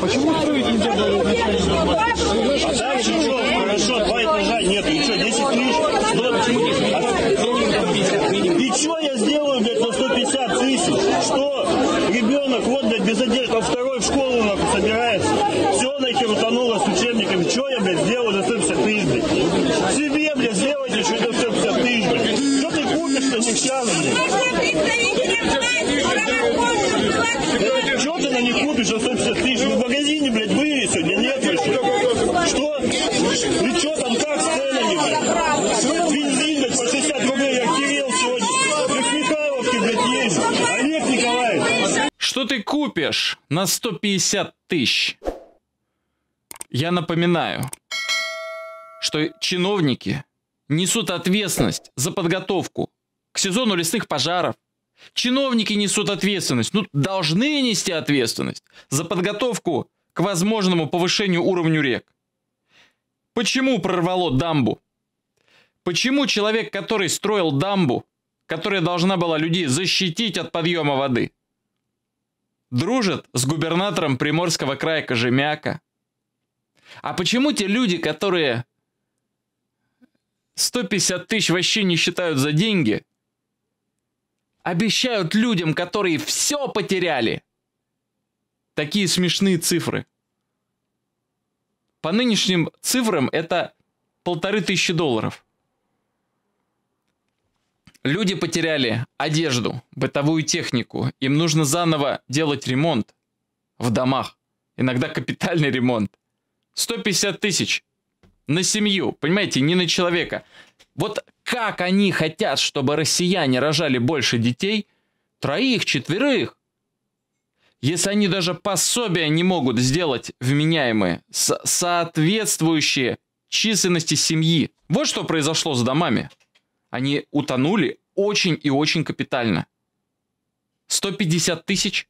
Почему строить нельзя было купишь на 150 тысяч. Я напоминаю, что чиновники несут ответственность за подготовку к сезону лесных пожаров. Чиновники несут ответственность, ну должны нести ответственность за подготовку к возможному повышению уровню рек. Почему прорвало дамбу? Почему человек, который строил дамбу, которая должна была людей защитить от подъема воды – дружит с губернатором Приморского края Кожемяка. А почему те люди, которые 150 тысяч вообще не считают за деньги, обещают людям, которые все потеряли, такие смешные цифры? По нынешним цифрам это полторы тысячи долларов – Люди потеряли одежду, бытовую технику. Им нужно заново делать ремонт в домах. Иногда капитальный ремонт. 150 тысяч на семью, понимаете, не на человека. Вот как они хотят, чтобы россияне рожали больше детей? Троих, четверых. Если они даже пособия не могут сделать вменяемые, соответствующие численности семьи. Вот что произошло с домами они утонули очень и очень капитально. 150 тысяч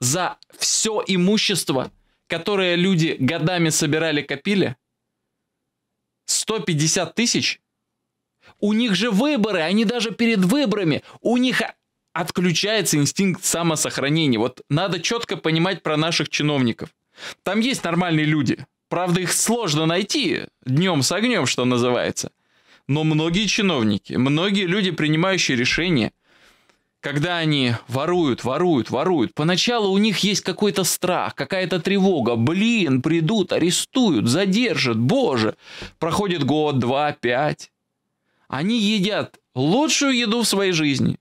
за все имущество, которое люди годами собирали, копили. 150 тысяч. У них же выборы, они даже перед выборами. У них отключается инстинкт самосохранения. Вот надо четко понимать про наших чиновников. Там есть нормальные люди. Правда, их сложно найти днем с огнем, что называется. Но многие чиновники, многие люди, принимающие решения, когда они воруют, воруют, воруют, поначалу у них есть какой-то страх, какая-то тревога. Блин, придут, арестуют, задержат, боже. Проходит год, два, пять. Они едят лучшую еду в своей жизни.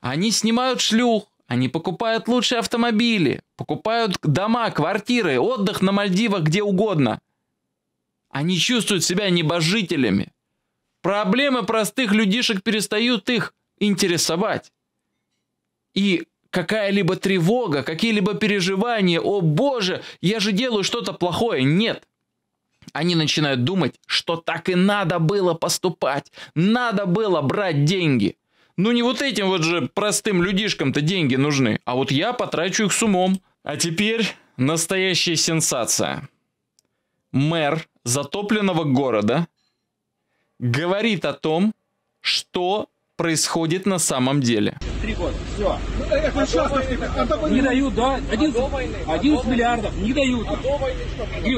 Они снимают шлюх, они покупают лучшие автомобили, покупают дома, квартиры, отдых на Мальдивах, где угодно. Они чувствуют себя небожителями. Проблемы простых людишек перестают их интересовать. И какая-либо тревога, какие-либо переживания, о боже, я же делаю что-то плохое, нет. Они начинают думать, что так и надо было поступать, надо было брать деньги. Ну не вот этим вот же простым людишкам-то деньги нужны, а вот я потрачу их с умом. А теперь настоящая сенсация. Мэр затопленного города говорит о том, что происходит на самом деле. Три года. Все. Это участок. Не дают, да? 11, 11 миллиардов не дают.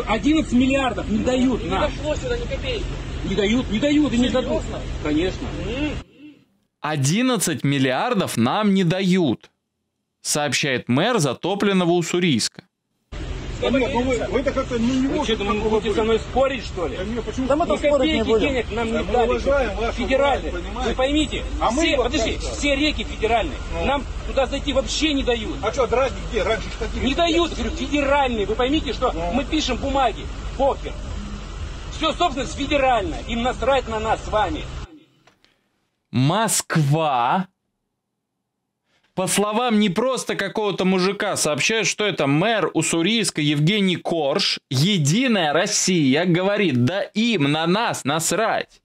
11 миллиардов не дают. Не дошло сюда ни копейки. Не дают, не дают и не дадут. Конечно. 11 миллиардов нам не дают, сообщает мэр затопленного Уссурийска. Да нет, ну вы, это как-то не, не можете. Вы что, вы будете быть. со мной спорить, что ли? Да, нет, почему? да мы ну, копейки не будем. денег нам не дали. Уважаем федеральные. вы поймите, а все, мы подожди, все реки федеральные. Ну. Нам туда зайти вообще не дают. А что, раньше где? Раньше такие. Не дают, говорю, федеральные. Вы поймите, что ну. мы пишем бумаги. покер, Все собственность федеральная. Им насрать на нас с вами. Москва по словам не просто какого-то мужика, сообщают, что это мэр Уссурийска Евгений Корж. Единая Россия говорит, да им на нас насрать.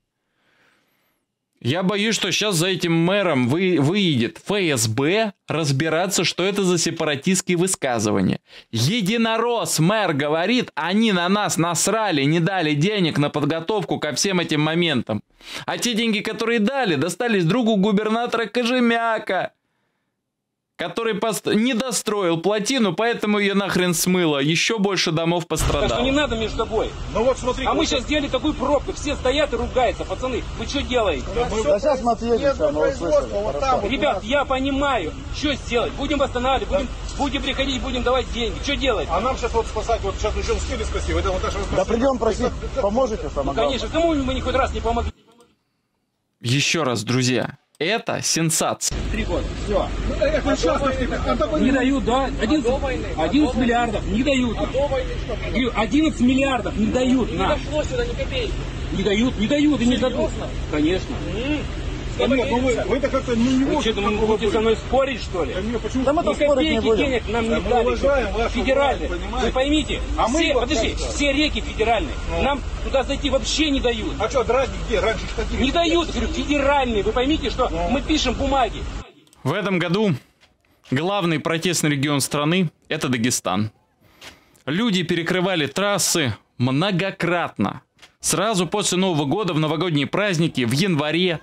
Я боюсь, что сейчас за этим мэром вы, выйдет ФСБ разбираться, что это за сепаратистские высказывания. Единорос мэр говорит, они на нас насрали, не дали денег на подготовку ко всем этим моментам. А те деньги, которые дали, достались другу губернатора Кожемяка который пост... не достроил плотину, поэтому ее нахрен смыло. Еще больше домов пострадало. Так, не надо между собой. Ну вот смотри. А мы сейчас сделали такую пробку, все стоят и ругаются. Пацаны, вы что делаете? Да, да сейчас мы отъедем, там, мы вот там, Ребят, я понимаю, что сделать. Будем восстанавливать, да. будем, будем приходить, будем давать деньги. Что делать? А нам сейчас вот спасать, вот сейчас еще успели спасти. Вот, вот, да придем просить, поможете ну, самое Ну, конечно, кому мы ни хоть раз не помогли. Еще раз, друзья, это сенсация. Три года. Все. Ну, это Одобайный. Не дают, да? 11, Одобайный. 11 Одобайный. миллиардов не дают. 11 а миллиардов не дают. Не дошло сюда ни копейки. Не дают, не дают и не дадут. Конечно. Да нет, ну вы, вы это как-то не не вы можете. Что, будете со мной спорить, что ли? Да, нет, почему? да мы тут спорить не будем. денег нам да, не мы дали. Уважаем федеральные. Власть, вы поймите, а все, подожди, как все реки федеральные. Ну. Нам туда зайти вообще не дают. А что, драги где? Раньше такие. Не дают, говорю, федеральные. Вы поймите, что ну. мы пишем бумаги. В этом году главный протестный регион страны – это Дагестан. Люди перекрывали трассы многократно. Сразу после Нового года, в новогодние праздники, в январе,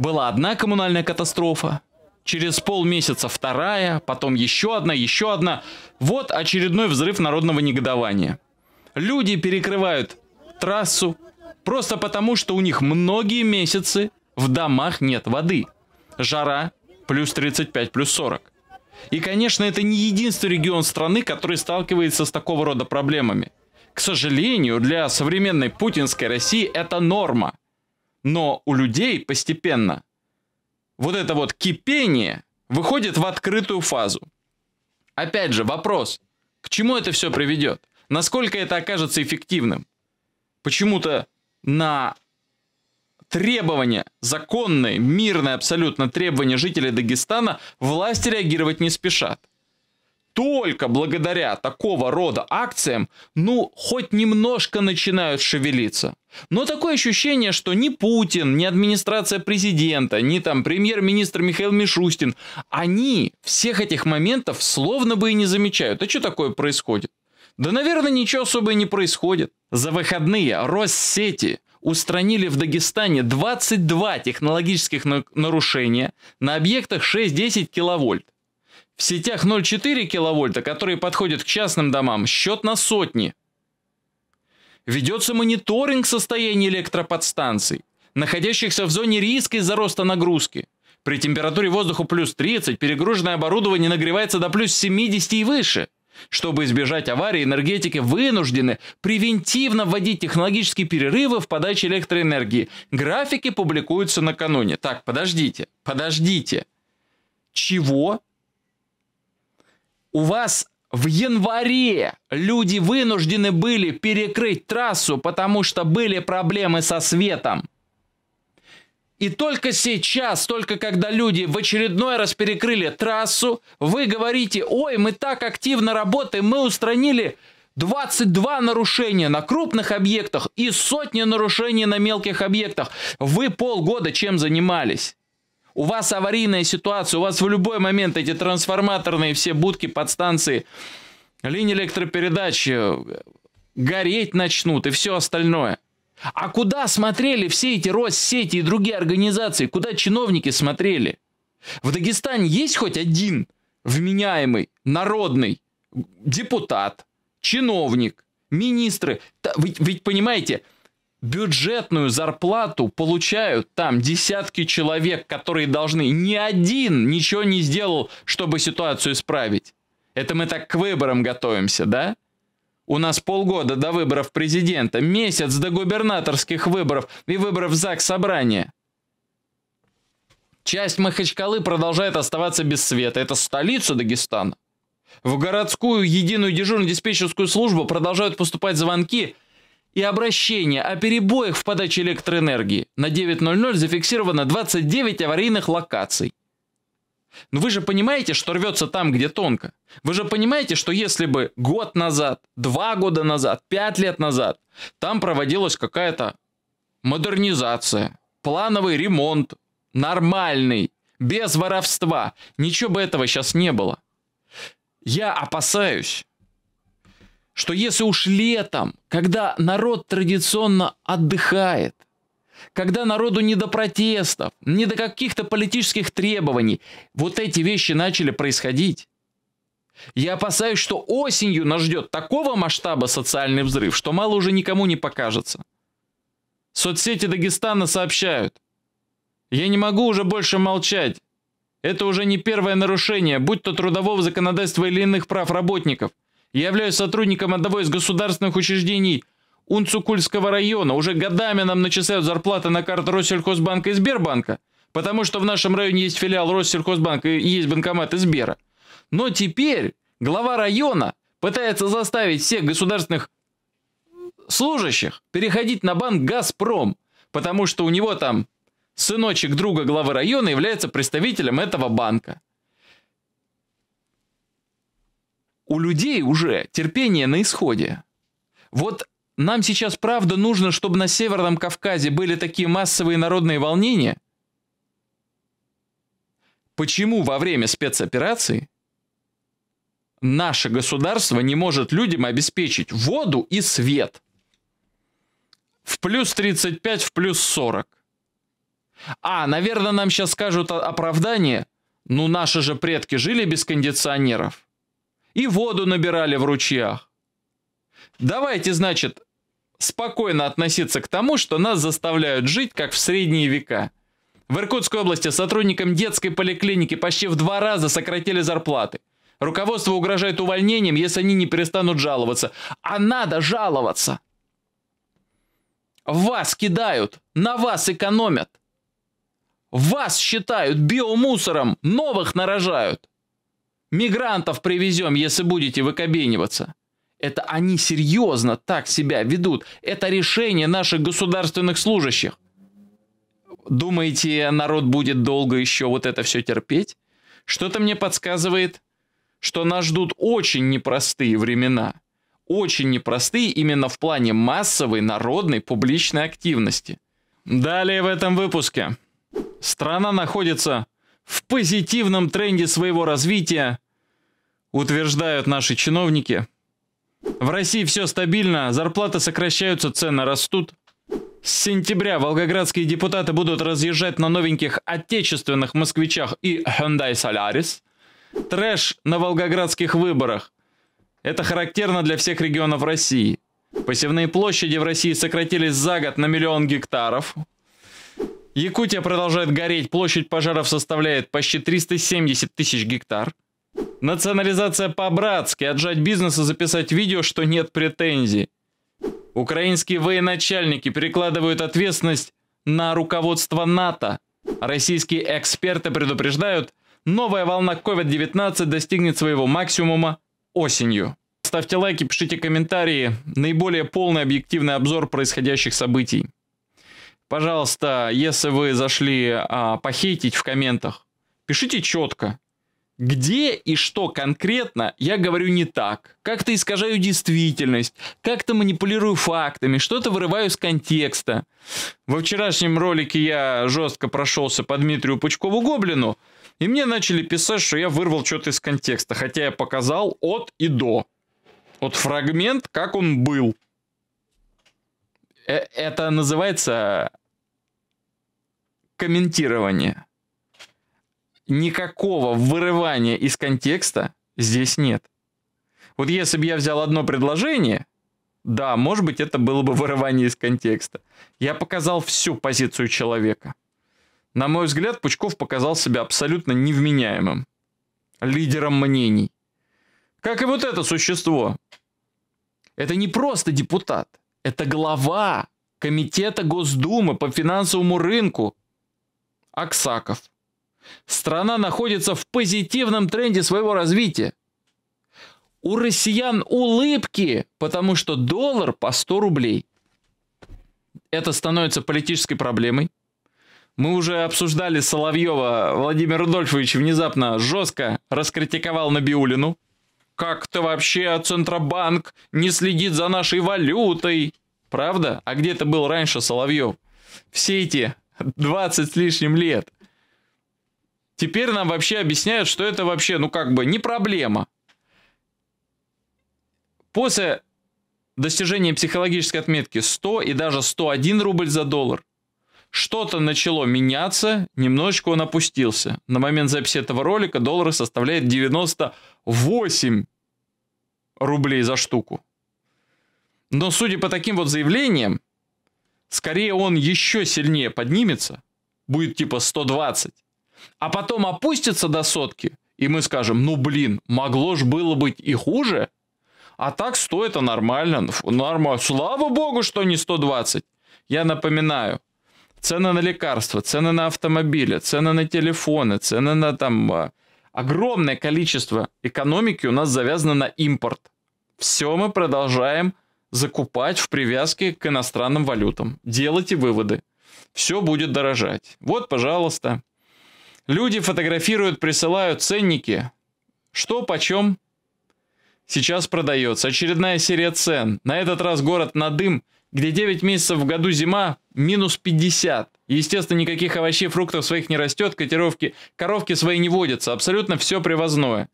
была одна коммунальная катастрофа, через полмесяца вторая, потом еще одна, еще одна. Вот очередной взрыв народного негодования. Люди перекрывают трассу просто потому, что у них многие месяцы в домах нет воды. Жара плюс 35, плюс 40. И, конечно, это не единственный регион страны, который сталкивается с такого рода проблемами. К сожалению, для современной путинской России это норма но у людей постепенно вот это вот кипение выходит в открытую фазу. Опять же, вопрос, к чему это все приведет? Насколько это окажется эффективным? Почему-то на требования, законные, мирные абсолютно требования жителей Дагестана власти реагировать не спешат. Только благодаря такого рода акциям, ну, хоть немножко начинают шевелиться. Но такое ощущение, что ни Путин, ни администрация президента, ни там премьер-министр Михаил Мишустин, они всех этих моментов словно бы и не замечают. А что такое происходит? Да, наверное, ничего особо и не происходит. За выходные Россети устранили в Дагестане 22 технологических нарушения на объектах 6-10 киловольт. В сетях 0,4 киловольта, которые подходят к частным домам, счет на сотни. Ведется мониторинг состояния электроподстанций, находящихся в зоне риска из-за роста нагрузки. При температуре воздуха плюс 30 перегруженное оборудование нагревается до плюс 70 и выше. Чтобы избежать аварии, энергетики вынуждены превентивно вводить технологические перерывы в подаче электроэнергии. Графики публикуются накануне. Так, подождите, подождите. Чего? У вас в январе люди вынуждены были перекрыть трассу, потому что были проблемы со светом. И только сейчас, только когда люди в очередной раз перекрыли трассу, вы говорите, ой, мы так активно работаем, мы устранили 22 нарушения на крупных объектах и сотни нарушений на мелких объектах. Вы полгода чем занимались? У вас аварийная ситуация, у вас в любой момент эти трансформаторные все будки, подстанции, линии электропередачи э, гореть начнут и все остальное. А куда смотрели все эти Россети и другие организации? Куда чиновники смотрели? В Дагестане есть хоть один вменяемый, народный депутат, чиновник, министры? Вы ведь понимаете, бюджетную зарплату получают там десятки человек, которые должны. Ни один ничего не сделал, чтобы ситуацию исправить. Это мы так к выборам готовимся, да? У нас полгода до выборов президента, месяц до губернаторских выборов и выборов ЗАГС собрания. Часть Махачкалы продолжает оставаться без света. Это столица Дагестана. В городскую единую дежурно-диспетчерскую службу продолжают поступать звонки и обращения о перебоях в подаче электроэнергии. На 9.00 зафиксировано 29 аварийных локаций. Но ну, вы же понимаете, что рвется там, где тонко. Вы же понимаете, что если бы год назад, два года назад, пять лет назад, там проводилась какая-то модернизация, плановый ремонт, нормальный, без воровства, ничего бы этого сейчас не было. Я опасаюсь, что если уж летом, когда народ традиционно отдыхает, когда народу не до протестов, не до каких-то политических требований, вот эти вещи начали происходить, я опасаюсь, что осенью нас ждет такого масштаба социальный взрыв, что мало уже никому не покажется. Соцсети Дагестана сообщают. Я не могу уже больше молчать. Это уже не первое нарушение, будь то трудового законодательства или иных прав работников – я являюсь сотрудником одного из государственных учреждений Унцукульского района. Уже годами нам начисляют зарплаты на карту Россельхозбанка и Сбербанка, потому что в нашем районе есть филиал Россельхозбанка и есть банкомат Сбера. Но теперь глава района пытается заставить всех государственных служащих переходить на банк «Газпром», потому что у него там сыночек друга главы района является представителем этого банка. у людей уже терпение на исходе. Вот нам сейчас правда нужно, чтобы на Северном Кавказе были такие массовые народные волнения? Почему во время спецоперации наше государство не может людям обеспечить воду и свет? В плюс 35, в плюс 40. А, наверное, нам сейчас скажут оправдание. Ну, наши же предки жили без кондиционеров и воду набирали в ручьях. Давайте, значит, спокойно относиться к тому, что нас заставляют жить, как в средние века. В Иркутской области сотрудникам детской поликлиники почти в два раза сократили зарплаты. Руководство угрожает увольнением, если они не перестанут жаловаться. А надо жаловаться! Вас кидают, на вас экономят. Вас считают биомусором, новых нарожают. Мигрантов привезем, если будете выкобениваться. Это они серьезно так себя ведут. Это решение наших государственных служащих. Думаете, народ будет долго еще вот это все терпеть? Что-то мне подсказывает, что нас ждут очень непростые времена. Очень непростые именно в плане массовой народной публичной активности. Далее в этом выпуске. Страна находится в позитивном тренде своего развития, утверждают наши чиновники. В России все стабильно, зарплаты сокращаются, цены растут. С сентября волгоградские депутаты будут разъезжать на новеньких отечественных москвичах и Hyundai Solaris. Трэш на волгоградских выборах. Это характерно для всех регионов России. Посевные площади в России сократились за год на миллион гектаров. Якутия продолжает гореть, площадь пожаров составляет почти 370 тысяч гектар. Национализация по-братски, отжать бизнес и записать видео, что нет претензий. Украинские военачальники перекладывают ответственность на руководство НАТО. Российские эксперты предупреждают, новая волна COVID-19 достигнет своего максимума осенью. Ставьте лайки, пишите комментарии. Наиболее полный объективный обзор происходящих событий. Пожалуйста, если вы зашли а, похейтить в комментах, пишите четко, где и что конкретно я говорю не так. Как-то искажаю действительность, как-то манипулирую фактами, что-то вырываю из контекста. Во вчерашнем ролике я жестко прошелся по Дмитрию Пучкову Гоблину, и мне начали писать, что я вырвал что-то из контекста, хотя я показал от и до. Вот фрагмент, как он был. Э, это называется комментирования Никакого вырывания из контекста здесь нет. Вот если бы я взял одно предложение, да, может быть, это было бы вырывание из контекста. Я показал всю позицию человека. На мой взгляд, Пучков показал себя абсолютно невменяемым, лидером мнений. Как и вот это существо. Это не просто депутат, это глава Комитета Госдумы по финансовому рынку Аксаков. Страна находится в позитивном тренде своего развития. У россиян улыбки, потому что доллар по 100 рублей. Это становится политической проблемой. Мы уже обсуждали Соловьева. Владимир Рудольфович внезапно жестко раскритиковал Набиулину. Как-то вообще Центробанк не следит за нашей валютой. Правда? А где-то был раньше Соловьев? Все эти 20 с лишним лет. Теперь нам вообще объясняют, что это вообще, ну как бы, не проблема. После достижения психологической отметки 100 и даже 101 рубль за доллар, что-то начало меняться, немножечко он опустился. На момент записи этого ролика доллар составляет 98 рублей за штуку. Но судя по таким вот заявлениям, скорее он еще сильнее поднимется, будет типа 120, а потом опустится до сотки, и мы скажем, ну блин, могло ж было быть и хуже, а так 100 это нормально, ну, нормально, слава богу, что не 120. Я напоминаю, цены на лекарства, цены на автомобили, цены на телефоны, цены на там а, огромное количество экономики у нас завязано на импорт. Все мы продолжаем закупать в привязке к иностранным валютам. Делайте выводы. Все будет дорожать. Вот, пожалуйста. Люди фотографируют, присылают ценники. Что почем? Сейчас продается очередная серия цен. На этот раз город Надым, где 9 месяцев в году зима, минус 50. Естественно, никаких овощей, фруктов своих не растет, котировки, коровки свои не водятся, абсолютно все привозное.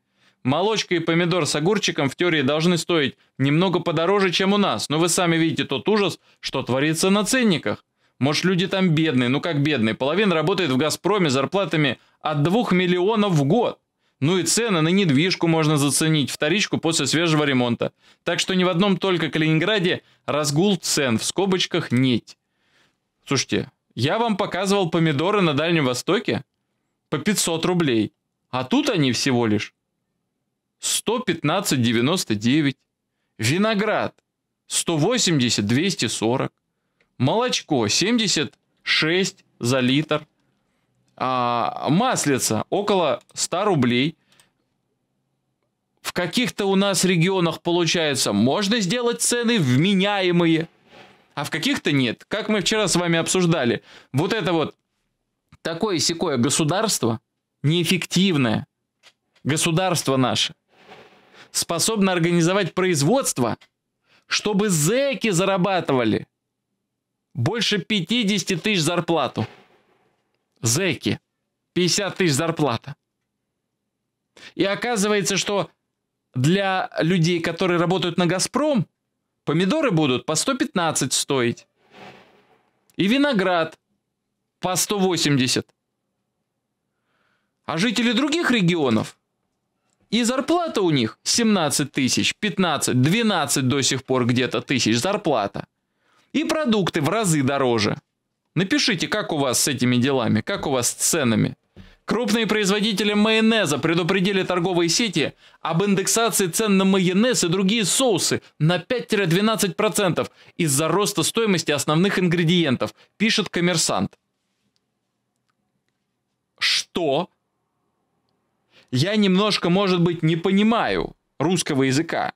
Молочка и помидор с огурчиком в теории должны стоить немного подороже, чем у нас, но вы сами видите тот ужас, что творится на ценниках. Может, люди там бедные, ну как бедные, половина работает в «Газпроме» зарплатами от 2 миллионов в год. Ну и цены на недвижку можно заценить, вторичку после свежего ремонта. Так что ни в одном только Калининграде разгул цен, в скобочках нить. Слушайте, я вам показывал помидоры на Дальнем Востоке по 500 рублей, а тут они всего лишь 115,99. Виноград 180-240. Молочко 76 за литр. А, маслица около 100 рублей. В каких-то у нас регионах, получается, можно сделать цены вменяемые, а в каких-то нет. Как мы вчера с вами обсуждали, вот это вот такое-сякое государство неэффективное. Государство наше – способна организовать производство, чтобы зэки зарабатывали больше 50 тысяч зарплату. Зэки. 50 тысяч зарплата. И оказывается, что для людей, которые работают на «Газпром», помидоры будут по 115 стоить. И виноград по 180. А жители других регионов – и зарплата у них 17 тысяч, 15, 12 до сих пор где-то тысяч зарплата. И продукты в разы дороже. Напишите, как у вас с этими делами, как у вас с ценами. Крупные производители майонеза предупредили торговые сети об индексации цен на майонез и другие соусы на 5-12% из-за роста стоимости основных ингредиентов, пишет коммерсант. Что? я немножко, может быть, не понимаю русского языка.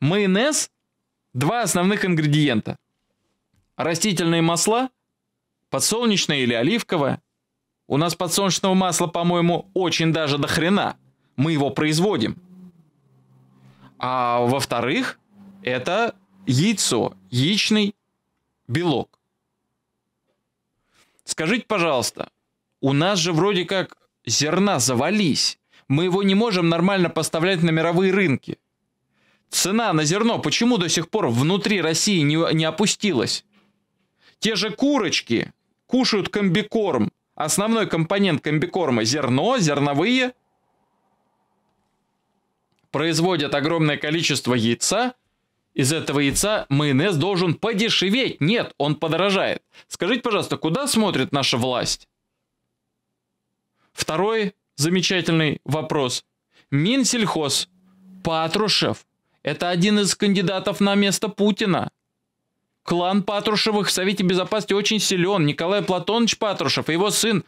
Майонез – два основных ингредиента. Растительные масла, подсолнечное или оливковое. У нас подсолнечного масла, по-моему, очень даже до хрена. Мы его производим. А во-вторых, это яйцо, яичный белок. Скажите, пожалуйста, у нас же вроде как зерна завались. Мы его не можем нормально поставлять на мировые рынки. Цена на зерно почему до сих пор внутри России не, не опустилась? Те же курочки кушают комбикорм. Основной компонент комбикорма – зерно, зерновые. Производят огромное количество яйца. Из этого яйца майонез должен подешеветь. Нет, он подорожает. Скажите, пожалуйста, куда смотрит наша власть? Второй замечательный вопрос. Минсельхоз Патрушев – это один из кандидатов на место Путина. Клан Патрушевых в Совете Безопасности очень силен. Николай Платонович Патрушев и его сын,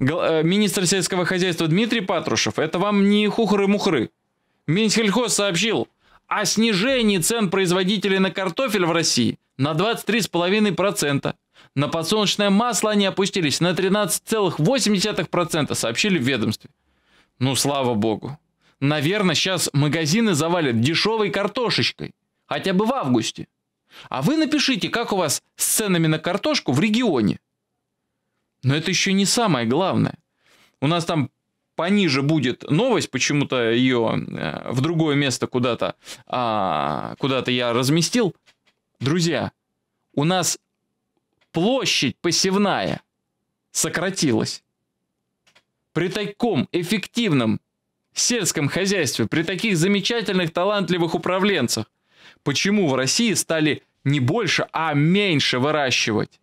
э, министр сельского хозяйства Дмитрий Патрушев. Это вам не хухры-мухры. Минсельхоз сообщил о снижении цен производителей на картофель в России на 23,5% на подсолнечное масло они опустились на 13,8%, сообщили в ведомстве. Ну, слава богу. Наверное, сейчас магазины завалят дешевой картошечкой. Хотя бы в августе. А вы напишите, как у вас с ценами на картошку в регионе. Но это еще не самое главное. У нас там пониже будет новость, почему-то ее э, в другое место куда-то а, куда-то я разместил. Друзья, у нас площадь посевная сократилась. При таком эффективном сельском хозяйстве, при таких замечательных талантливых управленцах, почему в России стали не больше, а меньше выращивать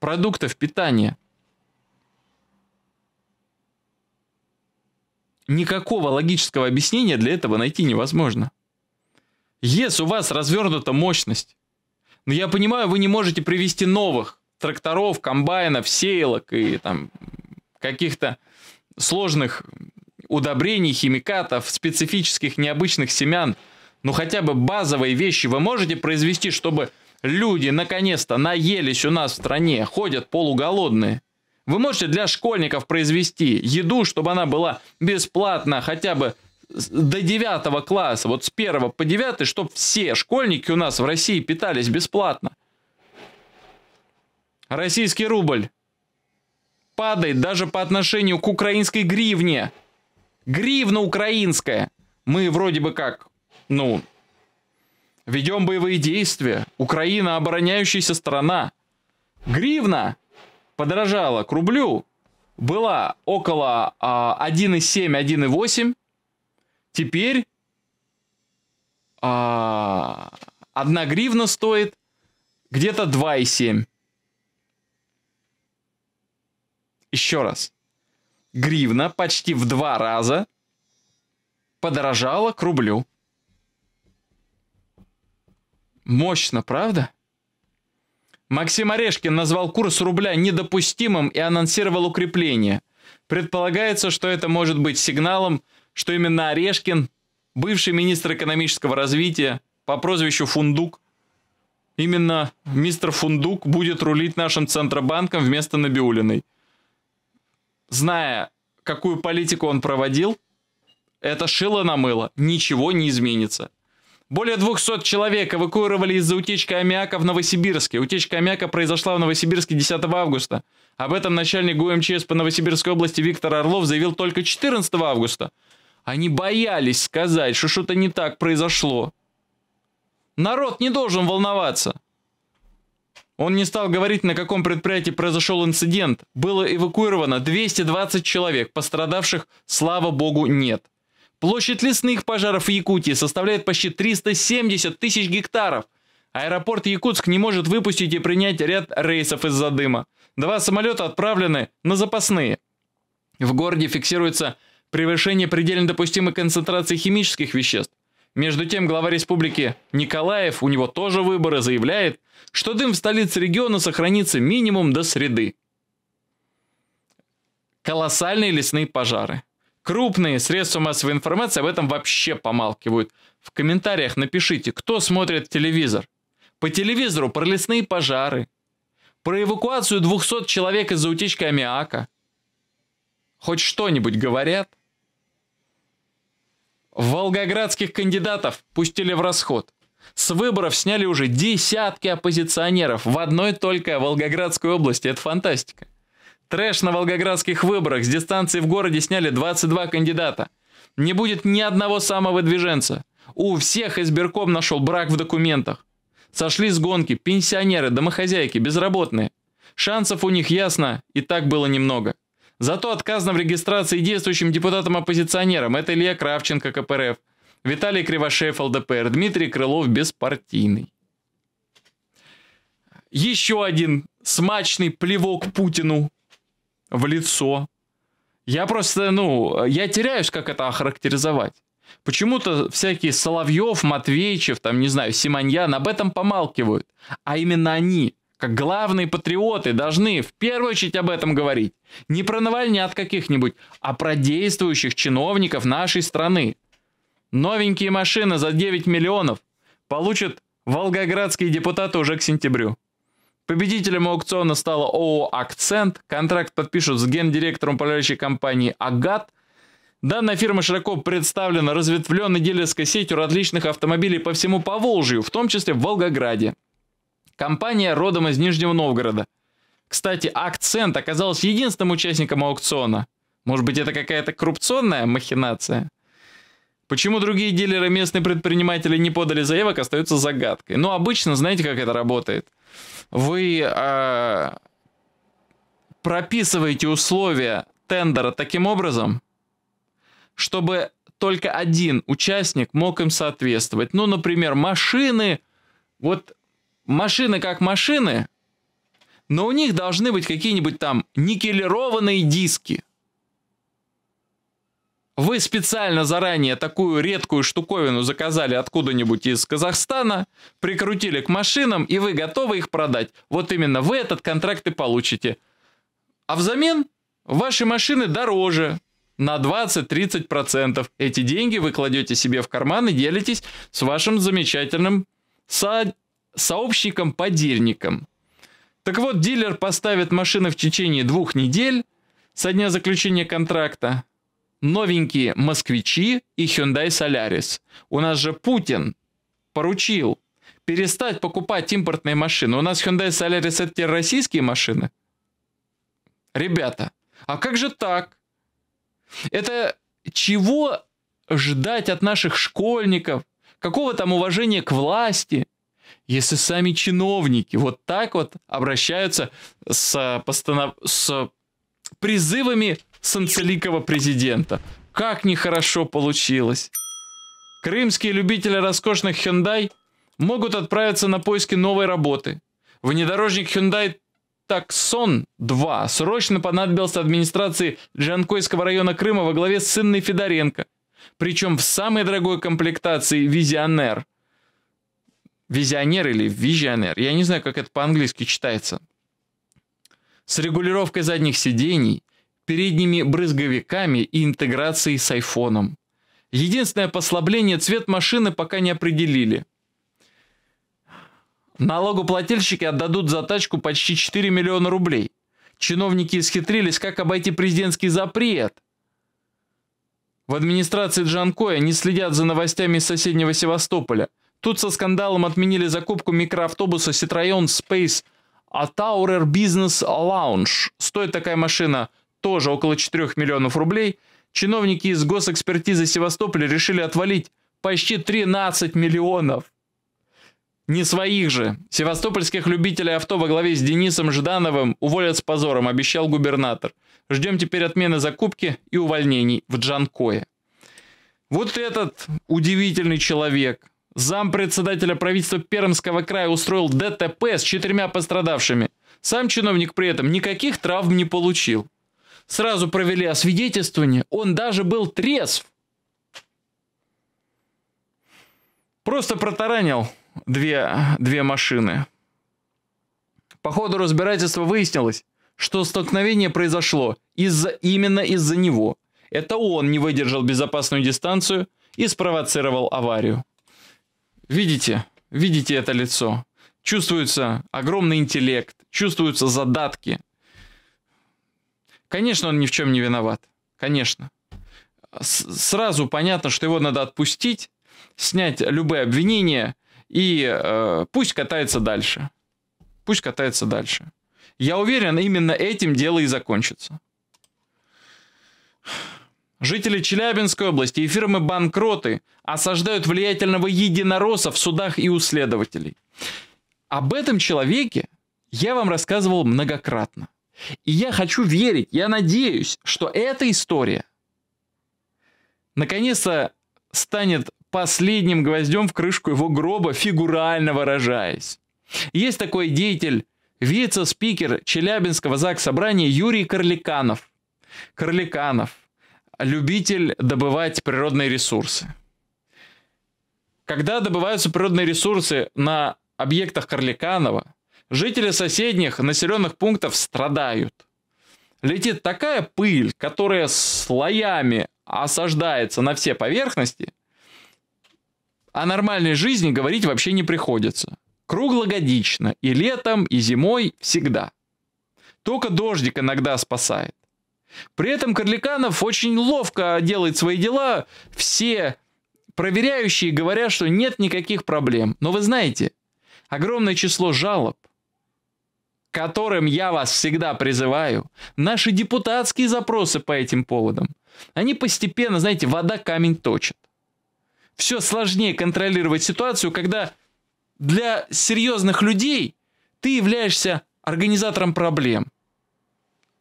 продуктов питания? Никакого логического объяснения для этого найти невозможно. Если у вас развернута мощность, но ну, я понимаю, вы не можете привести новых тракторов, комбайнов, сеялок и там каких-то сложных удобрений, химикатов, специфических необычных семян. Ну хотя бы базовые вещи вы можете произвести, чтобы люди наконец-то наелись у нас в стране, ходят полуголодные. Вы можете для школьников произвести еду, чтобы она была бесплатна хотя бы до 9 класса, вот с 1 по 9, чтобы все школьники у нас в России питались бесплатно. Российский рубль падает даже по отношению к украинской гривне. Гривна украинская. Мы вроде бы как, ну, ведем боевые действия. Украина обороняющаяся страна. Гривна подорожала к рублю, была около 1,7-1,8 а, Теперь а, 1 гривна стоит где-то 2,7. Еще раз. Гривна почти в два раза подорожала к рублю. Мощно, правда? Максим Орешкин назвал курс рубля недопустимым и анонсировал укрепление. Предполагается, что это может быть сигналом – что именно Орешкин, бывший министр экономического развития по прозвищу Фундук, именно мистер Фундук будет рулить нашим Центробанком вместо Набиулиной. Зная, какую политику он проводил, это шило на мыло, ничего не изменится. Более 200 человек эвакуировали из-за утечки аммиака в Новосибирске. Утечка аммиака произошла в Новосибирске 10 августа. Об этом начальник ГУМЧС по Новосибирской области Виктор Орлов заявил только 14 августа. Они боялись сказать, что что-то не так произошло. Народ не должен волноваться. Он не стал говорить, на каком предприятии произошел инцидент. Было эвакуировано 220 человек, пострадавших, слава богу, нет. Площадь лесных пожаров в Якутии составляет почти 370 тысяч гектаров. Аэропорт Якутск не может выпустить и принять ряд рейсов из-за дыма. Два самолета отправлены на запасные. В городе фиксируется превышение предельно допустимой концентрации химических веществ. Между тем, глава республики Николаев, у него тоже выборы, заявляет, что дым в столице региона сохранится минимум до среды. Колоссальные лесные пожары. Крупные средства массовой информации об этом вообще помалкивают. В комментариях напишите, кто смотрит телевизор. По телевизору про лесные пожары, про эвакуацию 200 человек из-за утечки аммиака, хоть что-нибудь говорят? Волгоградских кандидатов пустили в расход. С выборов сняли уже десятки оппозиционеров в одной только Волгоградской области. Это фантастика. Трэш на волгоградских выборах. С дистанции в городе сняли 22 кандидата. Не будет ни одного самовыдвиженца. У всех избирком нашел брак в документах. Сошли с гонки пенсионеры, домохозяйки, безработные. Шансов у них ясно, и так было немного. Зато отказано в регистрации действующим депутатам-оппозиционерам. Это Илья Кравченко, КПРФ, Виталий Кривошеев, ЛДПР, Дмитрий Крылов, беспартийный. Еще один смачный плевок Путину в лицо. Я просто, ну, я теряюсь, как это охарактеризовать. Почему-то всякие Соловьев, Матвеичев, там, не знаю, Симоньян об этом помалкивают. А именно они как главные патриоты, должны в первую очередь об этом говорить. Не про от каких-нибудь, а про действующих чиновников нашей страны. Новенькие машины за 9 миллионов получат волгоградские депутаты уже к сентябрю. Победителем аукциона стала ООО «Акцент». Контракт подпишут с гендиректором управляющей компании «Агат». Данная фирма широко представлена разветвленной дилерской сетью различных автомобилей по всему Поволжью, в том числе в Волгограде. Компания родом из Нижнего Новгорода. Кстати, Акцент оказался единственным участником аукциона. Может быть, это какая-то коррупционная махинация? Почему другие дилеры, местные предприниматели не подали заявок, остается загадкой. Но ну, обычно, знаете, как это работает? Вы э, прописываете условия тендера таким образом, чтобы только один участник мог им соответствовать. Ну, например, машины, вот машины как машины, но у них должны быть какие-нибудь там никелированные диски. Вы специально заранее такую редкую штуковину заказали откуда-нибудь из Казахстана, прикрутили к машинам, и вы готовы их продать. Вот именно вы этот контракт и получите. А взамен ваши машины дороже на 20-30%. Эти деньги вы кладете себе в карман и делитесь с вашим замечательным со сообщником-подельником. Так вот, дилер поставит машины в течение двух недель со дня заключения контракта. Новенькие «Москвичи» и Hyundai Solaris. У нас же Путин поручил перестать покупать импортные машины. У нас Hyundai Solaris это те российские машины. Ребята, а как же так? Это чего ждать от наших школьников? Какого там уважения к власти? если сами чиновники вот так вот обращаются с, постанов... с призывами санцеликова президента. Как нехорошо получилось. Крымские любители роскошных Hyundai могут отправиться на поиски новой работы. Внедорожник Hyundai Таксон 2 срочно понадобился администрации Джанкойского района Крыма во главе с сынной Федоренко. Причем в самой дорогой комплектации «Визионер» – Визионер или визионер. Я не знаю, как это по-английски читается. С регулировкой задних сидений, передними брызговиками и интеграцией с айфоном. Единственное послабление – цвет машины пока не определили. Налогоплательщики отдадут за тачку почти 4 миллиона рублей. Чиновники исхитрились, как обойти президентский запрет. В администрации Джанкоя не следят за новостями из соседнего Севастополя. Тут со скандалом отменили закупку микроавтобуса Citroёn Space от Taurer Business Lounge. Стоит такая машина тоже около 4 миллионов рублей. Чиновники из госэкспертизы Севастополя решили отвалить почти 13 миллионов. Не своих же. Севастопольских любителей авто во главе с Денисом Ждановым уволят с позором, обещал губернатор. Ждем теперь отмены закупки и увольнений в Джанкое. Вот этот удивительный человек – Зам председателя правительства Пермского края устроил ДТП с четырьмя пострадавшими. Сам чиновник при этом никаких травм не получил. Сразу провели освидетельствование, он даже был трезв. Просто протаранил две, две машины. По ходу разбирательства выяснилось, что столкновение произошло из-за именно из-за него. Это он не выдержал безопасную дистанцию и спровоцировал аварию. Видите, видите это лицо. Чувствуется огромный интеллект, чувствуются задатки. Конечно, он ни в чем не виноват. Конечно. С сразу понятно, что его надо отпустить, снять любые обвинения и э, пусть катается дальше. Пусть катается дальше. Я уверен, именно этим дело и закончится. Жители Челябинской области и фирмы банкроты осаждают влиятельного единоросса в судах и у следователей. Об этом человеке я вам рассказывал многократно. И я хочу верить, я надеюсь, что эта история наконец-то станет последним гвоздем в крышку его гроба, фигурально выражаясь. Есть такой деятель, вице-спикер Челябинского ЗАГС Собрания Юрий Карликанов. Карликанов любитель добывать природные ресурсы. Когда добываются природные ресурсы на объектах Карликанова, жители соседних населенных пунктов страдают. Летит такая пыль, которая слоями осаждается на все поверхности, о а нормальной жизни говорить вообще не приходится. Круглогодично, и летом, и зимой, всегда. Только дождик иногда спасает. При этом Корликанов очень ловко делает свои дела. Все проверяющие говорят, что нет никаких проблем. Но вы знаете, огромное число жалоб, которым я вас всегда призываю, наши депутатские запросы по этим поводам, они постепенно, знаете, вода камень точит. Все сложнее контролировать ситуацию, когда для серьезных людей ты являешься организатором проблем –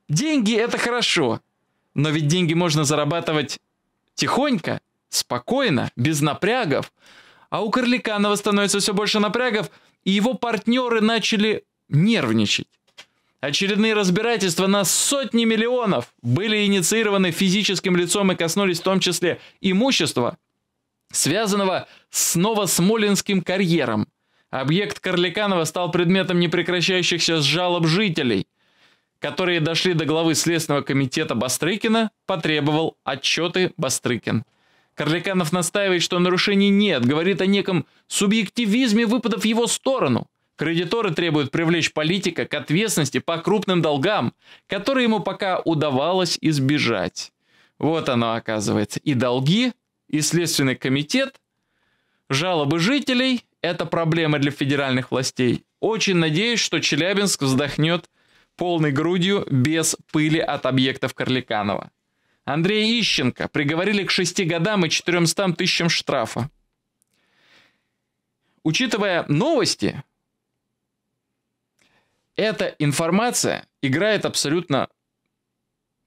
Деньги – это хорошо, но ведь деньги можно зарабатывать тихонько, спокойно, без напрягов. А у Карликанова становится все больше напрягов, и его партнеры начали нервничать. Очередные разбирательства на сотни миллионов были инициированы физическим лицом и коснулись в том числе имущества, связанного снова с Молинским карьером. Объект Карликанова стал предметом непрекращающихся жалоб жителей – которые дошли до главы Следственного комитета Бастрыкина, потребовал отчеты Бастрыкин. Карликанов настаивает, что нарушений нет, говорит о неком субъективизме выпадов в его сторону. Кредиторы требуют привлечь политика к ответственности по крупным долгам, которые ему пока удавалось избежать. Вот оно оказывается. И долги, и Следственный комитет, жалобы жителей – это проблема для федеральных властей. Очень надеюсь, что Челябинск вздохнет полной грудью, без пыли от объектов Карликанова. Андрея Ищенко приговорили к 6 годам и 400 тысячам штрафа. Учитывая новости, эта информация играет абсолютно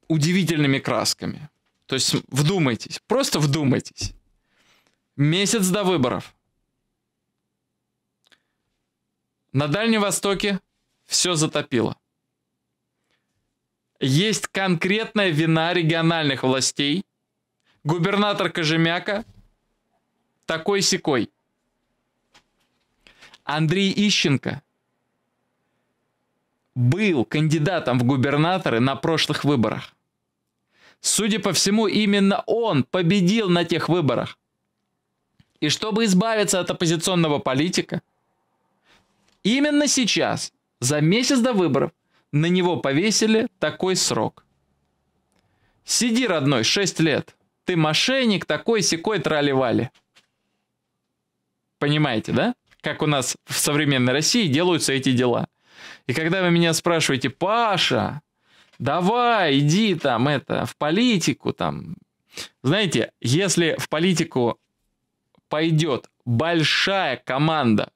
удивительными красками. То есть вдумайтесь, просто вдумайтесь. Месяц до выборов. На Дальнем Востоке все затопило. Есть конкретная вина региональных властей. Губернатор Кожемяка такой-сякой. Андрей Ищенко был кандидатом в губернаторы на прошлых выборах. Судя по всему, именно он победил на тех выборах. И чтобы избавиться от оппозиционного политика, именно сейчас, за месяц до выборов, на него повесили такой срок. Сиди, родной, 6 лет. Ты мошенник, такой секой траливали. Понимаете, да? Как у нас в современной России делаются эти дела. И когда вы меня спрашиваете, Паша, давай, иди там это, в политику там. Знаете, если в политику пойдет большая команда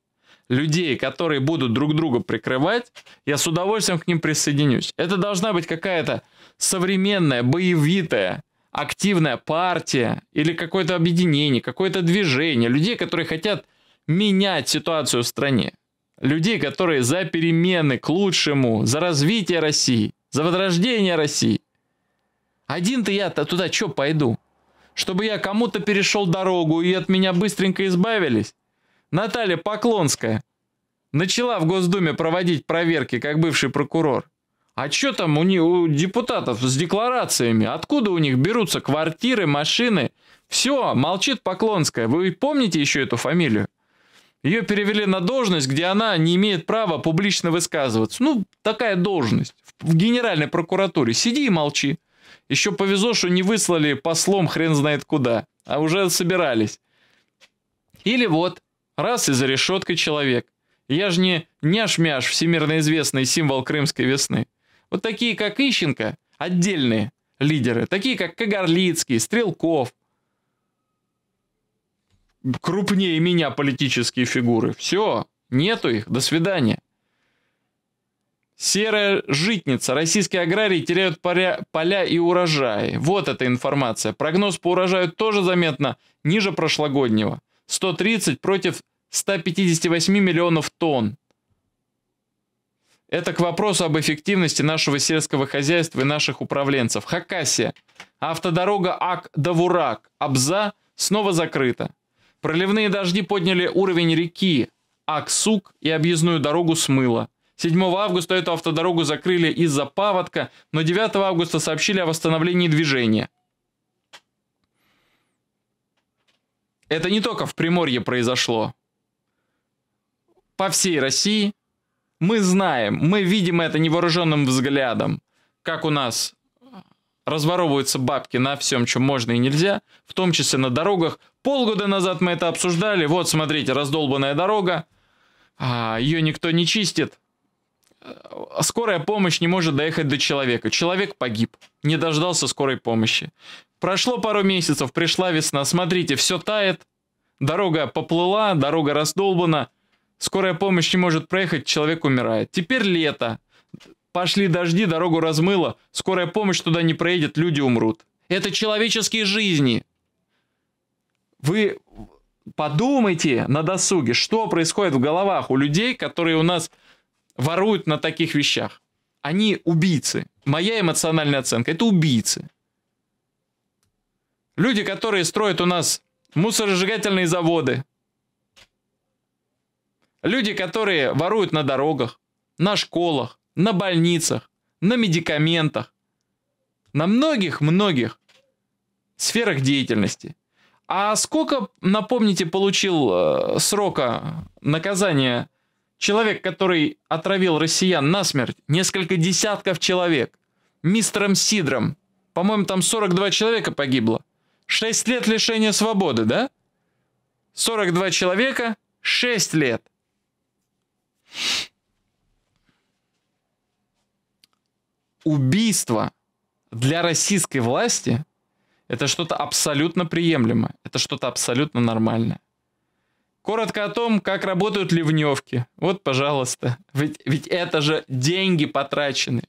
людей, которые будут друг друга прикрывать, я с удовольствием к ним присоединюсь. Это должна быть какая-то современная, боевитая, активная партия или какое-то объединение, какое-то движение людей, которые хотят менять ситуацию в стране. Людей, которые за перемены к лучшему, за развитие России, за возрождение России. Один-то я-то туда что пойду? Чтобы я кому-то перешел дорогу и от меня быстренько избавились? Наталья Поклонская, начала в Госдуме проводить проверки, как бывший прокурор. А что там у, не, у депутатов с декларациями? Откуда у них берутся квартиры, машины? Все, молчит Поклонская. Вы помните еще эту фамилию? Ее перевели на должность, где она не имеет права публично высказываться. Ну, такая должность. В Генеральной прокуратуре. Сиди и молчи. Еще повезло, что не выслали послом хрен знает куда. А уже собирались. Или вот, Раз и за решеткой человек. Я же не няш-мяш, всемирно известный символ крымской весны. Вот такие, как Ищенко, отдельные лидеры, такие, как Кагарлицкий, Стрелков, крупнее меня политические фигуры. Все, нету их, до свидания. Серая житница. Российские аграрии теряют поля, поля и урожаи. Вот эта информация. Прогноз по урожаю тоже заметно ниже прошлогоднего. 130 против 158 миллионов тонн. Это к вопросу об эффективности нашего сельского хозяйства и наших управленцев. Хакасия. Автодорога Ак-Давурак, Абза снова закрыта. Проливные дожди подняли уровень реки Аксук и объездную дорогу смыло. 7 августа эту автодорогу закрыли из-за паводка, но 9 августа сообщили о восстановлении движения. Это не только в Приморье произошло. По всей России мы знаем, мы видим это невооруженным взглядом, как у нас разворовываются бабки на всем, чем можно и нельзя, в том числе на дорогах. Полгода назад мы это обсуждали. Вот, смотрите, раздолбанная дорога, а, ее никто не чистит. Скорая помощь не может доехать до человека. Человек погиб, не дождался скорой помощи. Прошло пару месяцев, пришла весна. Смотрите, все тает. Дорога поплыла, дорога раздолбана. Скорая помощь не может проехать, человек умирает. Теперь лето. Пошли дожди, дорогу размыло. Скорая помощь туда не проедет, люди умрут. Это человеческие жизни. Вы подумайте на досуге, что происходит в головах у людей, которые у нас воруют на таких вещах. Они убийцы. Моя эмоциональная оценка – это убийцы. Люди, которые строят у нас мусоросжигательные заводы. Люди, которые воруют на дорогах, на школах, на больницах, на медикаментах. На многих-многих сферах деятельности. А сколько, напомните, получил э, срока наказания человек, который отравил россиян насмерть? Несколько десятков человек. Мистером Сидром. По-моему, там 42 человека погибло. 6 лет лишения свободы, да? 42 человека, 6 лет. Убийство для российской власти это что-то абсолютно приемлемое, это что-то абсолютно нормальное. Коротко о том, как работают ливневки. Вот, пожалуйста. Ведь, ведь это же деньги потрачены.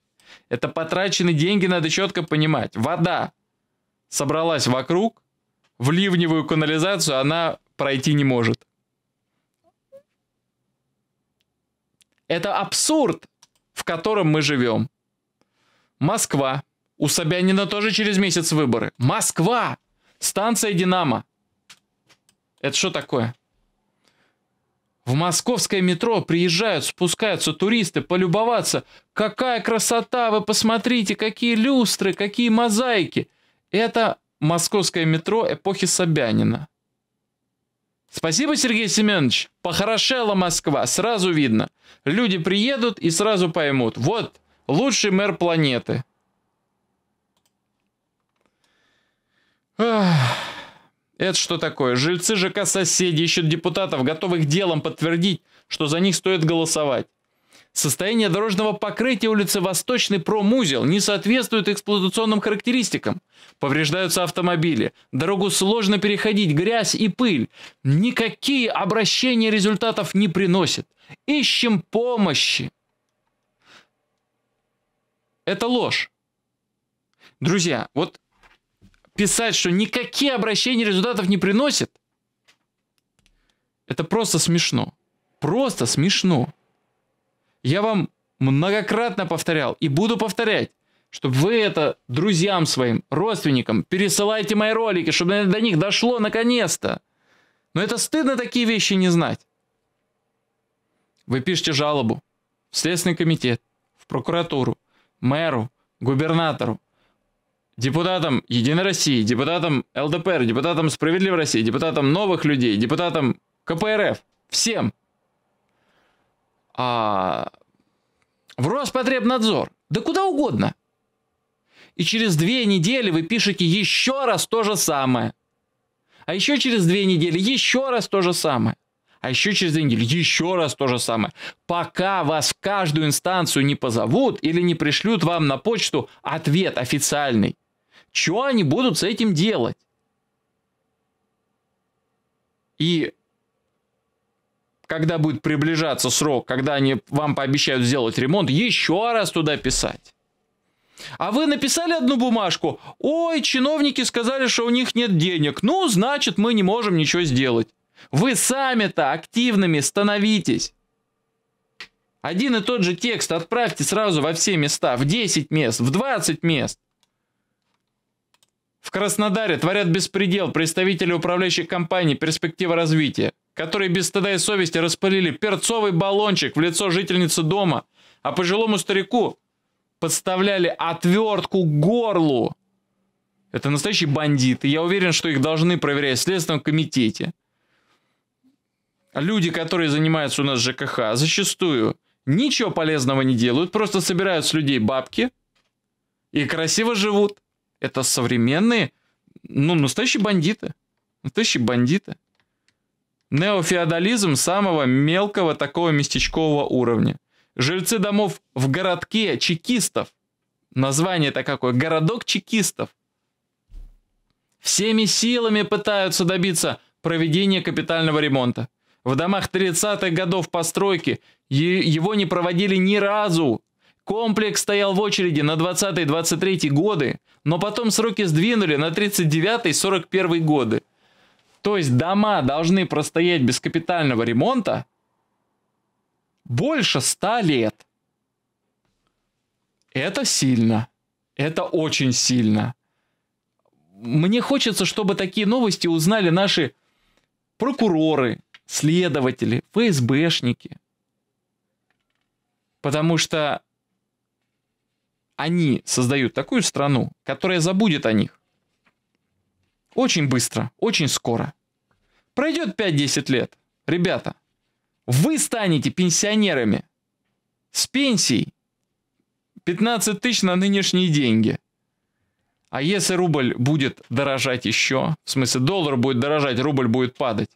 Это потрачены деньги, надо четко понимать. Вода собралась вокруг, в ливневую канализацию она пройти не может. Это абсурд, в котором мы живем. Москва. У Собянина тоже через месяц выборы. Москва! Станция «Динамо». Это что такое? В московское метро приезжают, спускаются туристы полюбоваться. Какая красота! Вы посмотрите, какие люстры, какие мозаики! Это московское метро эпохи Собянина. Спасибо, Сергей Семенович. Похорошела Москва, сразу видно. Люди приедут и сразу поймут. Вот, лучший мэр планеты. Это что такое? Жильцы ЖК соседи ищут депутатов, готовых делом подтвердить, что за них стоит голосовать. Состояние дорожного покрытия улицы Восточный промузел не соответствует эксплуатационным характеристикам. Повреждаются автомобили, дорогу сложно переходить, грязь и пыль. Никакие обращения результатов не приносят. Ищем помощи. Это ложь. Друзья, вот писать, что никакие обращения результатов не приносят, это просто смешно. Просто смешно. Я вам многократно повторял и буду повторять, чтобы вы это друзьям своим, родственникам, пересылайте мои ролики, чтобы до них дошло наконец-то. Но это стыдно такие вещи не знать. Вы пишете жалобу в Следственный комитет, в прокуратуру, мэру, губернатору, депутатам Единой России, депутатам ЛДПР, депутатам Справедливой России, депутатам Новых Людей, депутатам КПРФ, всем – а, в Роспотребнадзор, да куда угодно. И через две недели вы пишете еще раз то же самое. А еще через две недели еще раз то же самое. А еще через две недели еще раз то же самое. Пока вас в каждую инстанцию не позовут или не пришлют вам на почту ответ официальный. Что они будут с этим делать? И когда будет приближаться срок, когда они вам пообещают сделать ремонт, еще раз туда писать. А вы написали одну бумажку, ой, чиновники сказали, что у них нет денег, ну, значит, мы не можем ничего сделать. Вы сами-то активными становитесь. Один и тот же текст отправьте сразу во все места, в 10 мест, в 20 мест. В Краснодаре творят беспредел представители управляющих компаний «Перспектива развития» которые без стыда и совести распылили перцовый баллончик в лицо жительницы дома, а пожилому старику подставляли отвертку к горлу. Это настоящие бандиты. Я уверен, что их должны проверять в Следственном комитете. Люди, которые занимаются у нас ЖКХ, зачастую ничего полезного не делают, просто собирают с людей бабки и красиво живут. Это современные, ну, настоящие бандиты. Настоящие бандиты. Неофеодализм самого мелкого такого местечкового уровня. Жильцы домов в городке чекистов. название это какое? Городок чекистов. Всеми силами пытаются добиться проведения капитального ремонта. В домах 30-х годов постройки его не проводили ни разу. Комплекс стоял в очереди на 20-23 годы, но потом сроки сдвинули на 39-41 годы. То есть дома должны простоять без капитального ремонта больше ста лет. Это сильно. Это очень сильно. Мне хочется, чтобы такие новости узнали наши прокуроры, следователи, ФСБшники. Потому что они создают такую страну, которая забудет о них. Очень быстро, очень скоро. Пройдет 5-10 лет. Ребята, вы станете пенсионерами с пенсией 15 тысяч на нынешние деньги. А если рубль будет дорожать еще, в смысле доллар будет дорожать, рубль будет падать,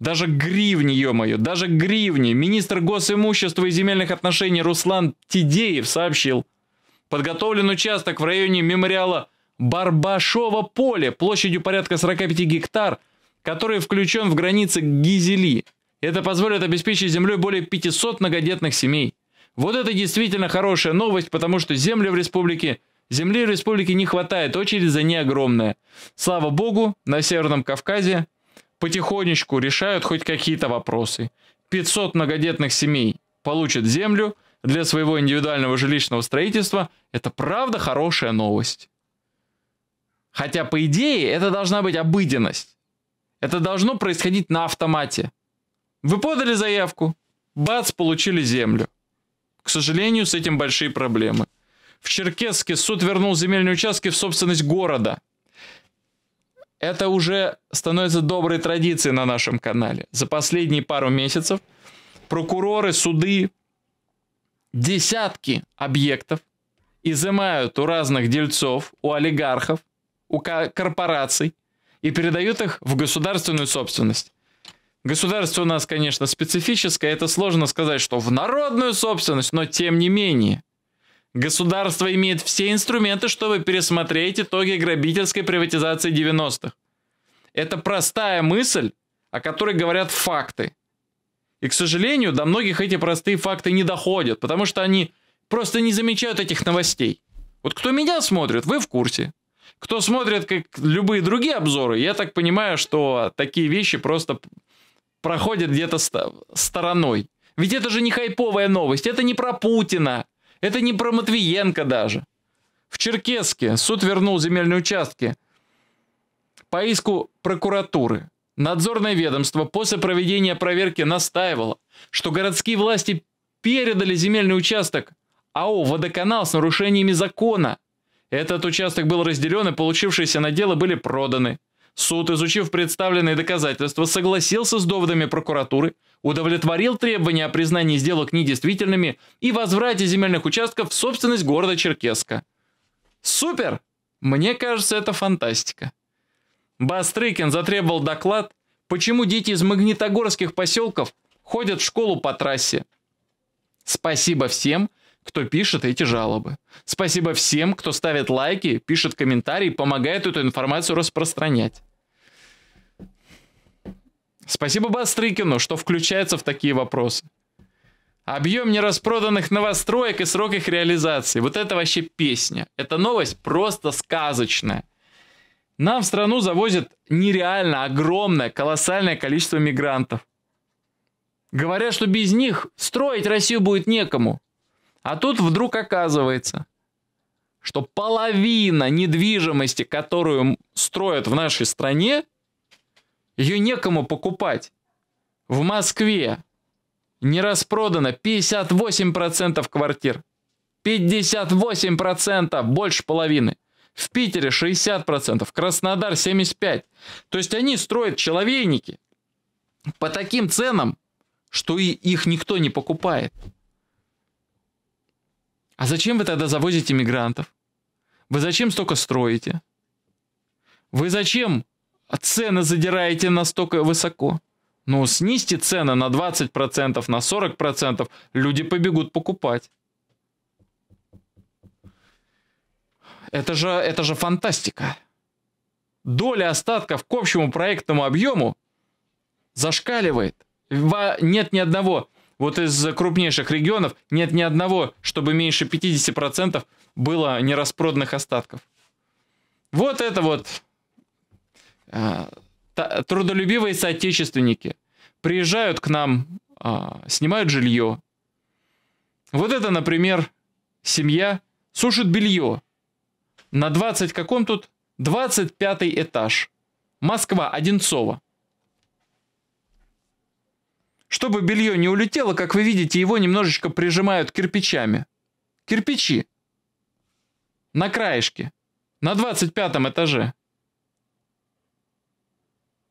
даже гривни, ё-моё, даже гривни. Министр госимущества и земельных отношений Руслан Тидеев сообщил. Подготовлен участок в районе мемориала Барбашово поле площадью порядка 45 гектар, который включен в границы Гизели. Это позволит обеспечить землей более 500 многодетных семей. Вот это действительно хорошая новость, потому что земли в республике, земли в республике не хватает, очередь за ней огромная. Слава богу, на Северном Кавказе потихонечку решают хоть какие-то вопросы. 500 многодетных семей получат землю для своего индивидуального жилищного строительства. Это правда хорошая новость. Хотя, по идее, это должна быть обыденность. Это должно происходить на автомате. Вы подали заявку, бац, получили землю. К сожалению, с этим большие проблемы. В Черкесске суд вернул земельные участки в собственность города. Это уже становится доброй традицией на нашем канале. За последние пару месяцев прокуроры, суды, десятки объектов изымают у разных дельцов, у олигархов, у корпораций и передают их в государственную собственность. Государство у нас, конечно, специфическое, это сложно сказать, что в народную собственность, но тем не менее. Государство имеет все инструменты, чтобы пересмотреть итоги грабительской приватизации 90-х. Это простая мысль, о которой говорят факты. И, к сожалению, до многих эти простые факты не доходят, потому что они просто не замечают этих новостей. Вот кто меня смотрит, вы в курсе. Кто смотрит как любые другие обзоры, я так понимаю, что такие вещи просто проходят где-то стороной. Ведь это же не хайповая новость, это не про Путина, это не про Матвиенко даже. В Черкесске суд вернул земельные участки по иску прокуратуры. Надзорное ведомство после проведения проверки настаивало, что городские власти передали земельный участок АО «Водоканал» с нарушениями закона – этот участок был разделен, и получившиеся наделы были проданы. Суд, изучив представленные доказательства, согласился с доводами прокуратуры, удовлетворил требования о признании сделок недействительными и возврате земельных участков в собственность города Черкеска. Супер! Мне кажется, это фантастика. Бастрыкин затребовал доклад, почему дети из магнитогорских поселков ходят в школу по трассе. Спасибо всем, кто пишет эти жалобы. Спасибо всем, кто ставит лайки, пишет комментарии, помогает эту информацию распространять. Спасибо Бастрыкину, что включается в такие вопросы. Объем нераспроданных новостроек и срок их реализации. Вот это вообще песня. Эта новость просто сказочная. Нам в страну завозят нереально огромное, колоссальное количество мигрантов. Говорят, что без них строить Россию будет некому. А тут вдруг оказывается, что половина недвижимости, которую строят в нашей стране, ее некому покупать. В Москве не распродано 58% квартир. 58% больше половины. В Питере 60%, Краснодар 75%. То есть они строят человейники по таким ценам, что и их никто не покупает. А зачем вы тогда завозите мигрантов? Вы зачем столько строите? Вы зачем цены задираете настолько высоко? Ну, снизьте цены на 20%, на 40%, люди побегут покупать. Это же, это же фантастика. Доля остатков к общему проектному объему зашкаливает. Нет ни одного вот из крупнейших регионов нет ни одного, чтобы меньше 50% было нераспроданных остатков. Вот это вот э, трудолюбивые соотечественники приезжают к нам, э, снимают жилье. Вот это, например, семья сушит белье на 20 каком тут 25 этаж. Москва, Одинцово. Чтобы белье не улетело, как вы видите, его немножечко прижимают кирпичами. Кирпичи. На краешке. На 25 этаже.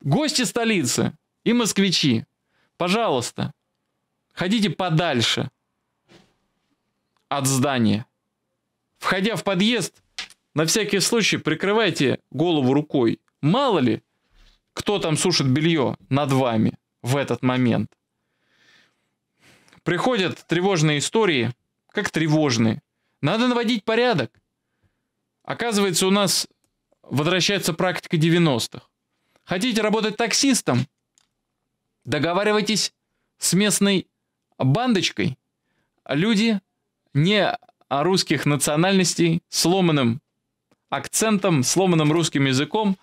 Гости столицы и москвичи, пожалуйста, ходите подальше от здания. Входя в подъезд, на всякий случай прикрывайте голову рукой. Мало ли, кто там сушит белье над вами в этот момент. Приходят тревожные истории, как тревожные. Надо наводить порядок. Оказывается, у нас возвращается практика 90-х. Хотите работать таксистом? Договаривайтесь с местной бандочкой. Люди не русских национальностей, сломанным акцентом, сломанным русским языком,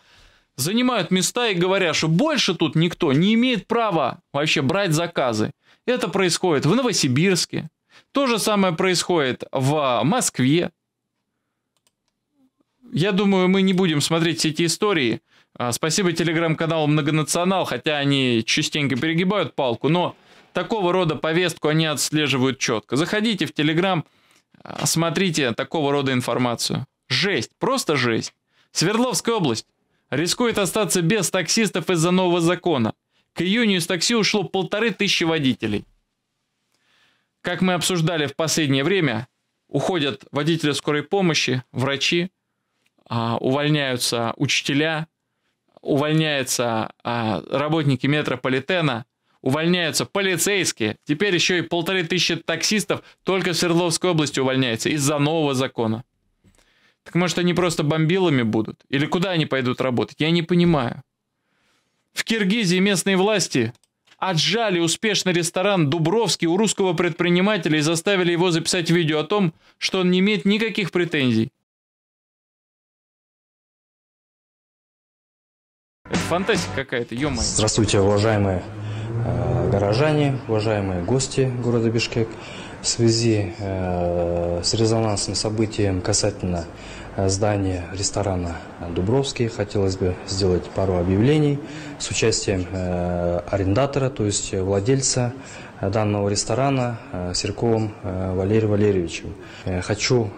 занимают места и говорят, что больше тут никто не имеет права вообще брать заказы. Это происходит в Новосибирске. То же самое происходит в Москве. Я думаю, мы не будем смотреть все эти истории. А, спасибо телеграм-каналу «Многонационал», хотя они частенько перегибают палку, но такого рода повестку они отслеживают четко. Заходите в телеграм, а, смотрите такого рода информацию. Жесть, просто жесть. Свердловская область рискует остаться без таксистов из-за нового закона. К июню из такси ушло полторы тысячи водителей. Как мы обсуждали в последнее время, уходят водители скорой помощи, врачи, а, увольняются учителя, увольняются а, работники метрополитена, увольняются полицейские. Теперь еще и полторы тысячи таксистов только в Свердловской области увольняются из-за нового закона. Так может они просто бомбилами будут? Или куда они пойдут работать? Я не понимаю. В Киргизии местные власти отжали успешный ресторан Дубровский у русского предпринимателя и заставили его записать видео о том, что он не имеет никаких претензий. Это фантастика какая-то, ё -моё. Здравствуйте, уважаемые э, горожане, уважаемые гости города Бишкек. В связи э, с резонансным событием касательно Э, здание ресторана «Дубровский». Хотелось бы сделать пару объявлений с участием э, арендатора, то есть владельца э, данного ресторана Серковым Валерием Валерьевичем. Хочу